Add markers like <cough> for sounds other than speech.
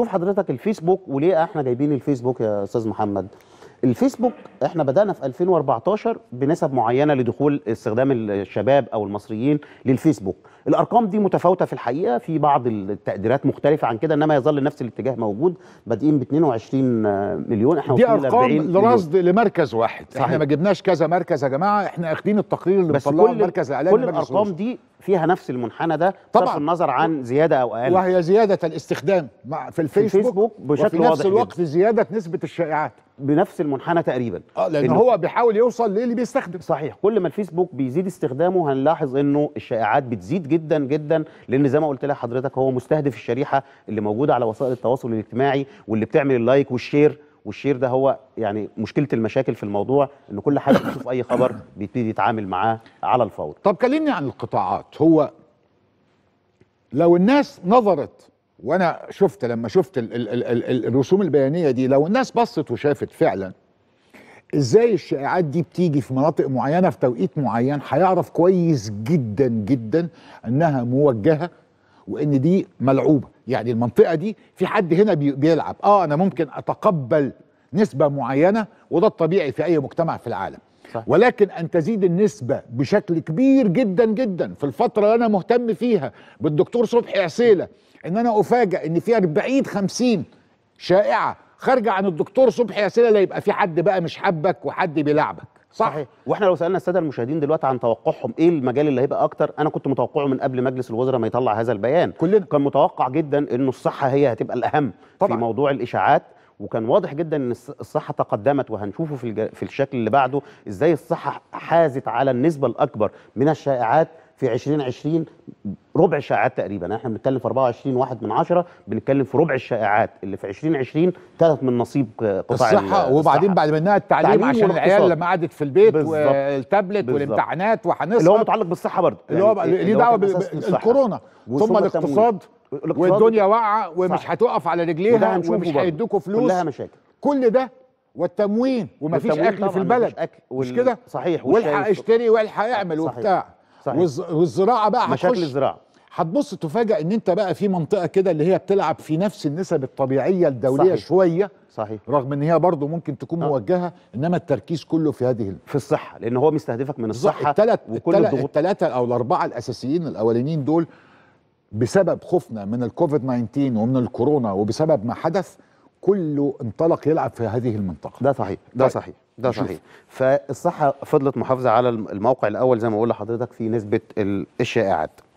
شوف حضرتك الفيسبوك وليه احنا جايبين الفيسبوك يا استاذ محمد الفيسبوك احنا بدانا في 2014 بنسب معينه لدخول استخدام الشباب او المصريين للفيسبوك الارقام دي متفاوته في الحقيقه في بعض التقديرات مختلفه عن كده انما يظل نفس الاتجاه موجود بادئين ب 22 مليون احنا دي ارقام لرصد لمركز واحد صحيح. احنا ما جبناش كذا مركز يا جماعه احنا اخدين التقرير اللي بيطلعه المركز الاعلامي كل الارقام دي فيها نفس المنحنى ده بصرف النظر عن زياده او اقل وهي زياده الاستخدام مع في الفيسبوك, في الفيسبوك بشكل وفي نفس الوقت جدا. زياده نسبه الشائعات بنفس المنحنى تقريبا اه لان هو بيحاول يوصل للي بيستخدم صحيح كل ما الفيسبوك بيزيد استخدامه هنلاحظ انه الشائعات بتزيد جدا جدا لان زي ما قلت لحضرتك هو مستهدف الشريحه اللي موجوده على وسائل التواصل الاجتماعي واللي بتعمل اللايك والشير والشير ده هو يعني مشكله المشاكل في الموضوع ان كل حد <coughs> بيشوف اي خبر بيبتدي يتعامل معاه على الفور طب كلمني عن القطاعات هو لو الناس نظرت وانا شفت لما شفت الـ الـ الـ الـ الرسوم البيانيه دي لو الناس بصت وشافت فعلا ازاي الشائعات دي بتيجي في مناطق معينه في توقيت معين هيعرف كويس جدا جدا انها موجهه وان دي ملعوبه يعني المنطقه دي في حد هنا بيلعب اه انا ممكن اتقبل نسبه معينه وده الطبيعي في اي مجتمع في العالم صح. ولكن ان تزيد النسبه بشكل كبير جدا جدا في الفتره اللي انا مهتم فيها بالدكتور صبحي عسيله ان انا افاجئ ان في 40 50 شائعه خارجه عن الدكتور صبحي عسيله لا يبقى في حد بقى مش حبك وحد بيلعبك صح صحيح. واحنا لو سالنا الساده المشاهدين دلوقتي عن توقعهم ايه المجال اللي هيبقى اكتر انا كنت متوقعه من قبل مجلس الوزراء ما يطلع هذا البيان كلنا كان متوقع جدا انه الصحه هي هتبقى الاهم طبعا. في موضوع الاشاعات وكان واضح جدا ان الصحه تقدمت وهنشوفه في الج... في الشكل اللي بعده ازاي الصحه حازت على النسبه الاكبر من الشائعات في 2020 ربع الشائعات تقريبا يعني احنا بنتكلم في 24 واحد من عشرة بنتكلم في ربع الشائعات اللي في 2020 كانت من نصيب قطاع الصحه وبعدين بعد منها التعليم, التعليم عشان العيال لما قعدت في البيت والتابلت والامتحانات وهنصحى اللي هو متعلق بالصحه برضه اللي هو يعني ليه دعوه بالكورونا ثم الاقتصاد والدنيا واقعه ومش هتقف على رجليها ومش هيدوكوا فلوس كلها مشاكل كل ده والتموين ومفيش اكل في البلد أكل مش كده صحيح والحق اشتري والحق اعمل وبتاع صحيح. والزراعه بقى هتخش مشاكل الزراعه هتبص تفاجئ ان انت بقى في منطقه كده اللي هي بتلعب في نفس النسب الطبيعيه الدوليه صحيح. شويه صحيح رغم ان هي برضه ممكن تكون أه. موجهه انما التركيز كله في هذه في الصحه لان هو مستهدفك من الصحه التلت وكل الضغوط الثلاثه او الاربعه الاساسيين الاولانيين دول بسبب خوفنا من الكوفيد 19 ومن الكورونا وبسبب ما حدث كله انطلق يلعب في هذه المنطقه ده صحيح ده طيب، صحيح ده صحيح فالصحه فضلت محافظه على الموقع الاول زي ما بقول لحضرتك في نسبه الشائعات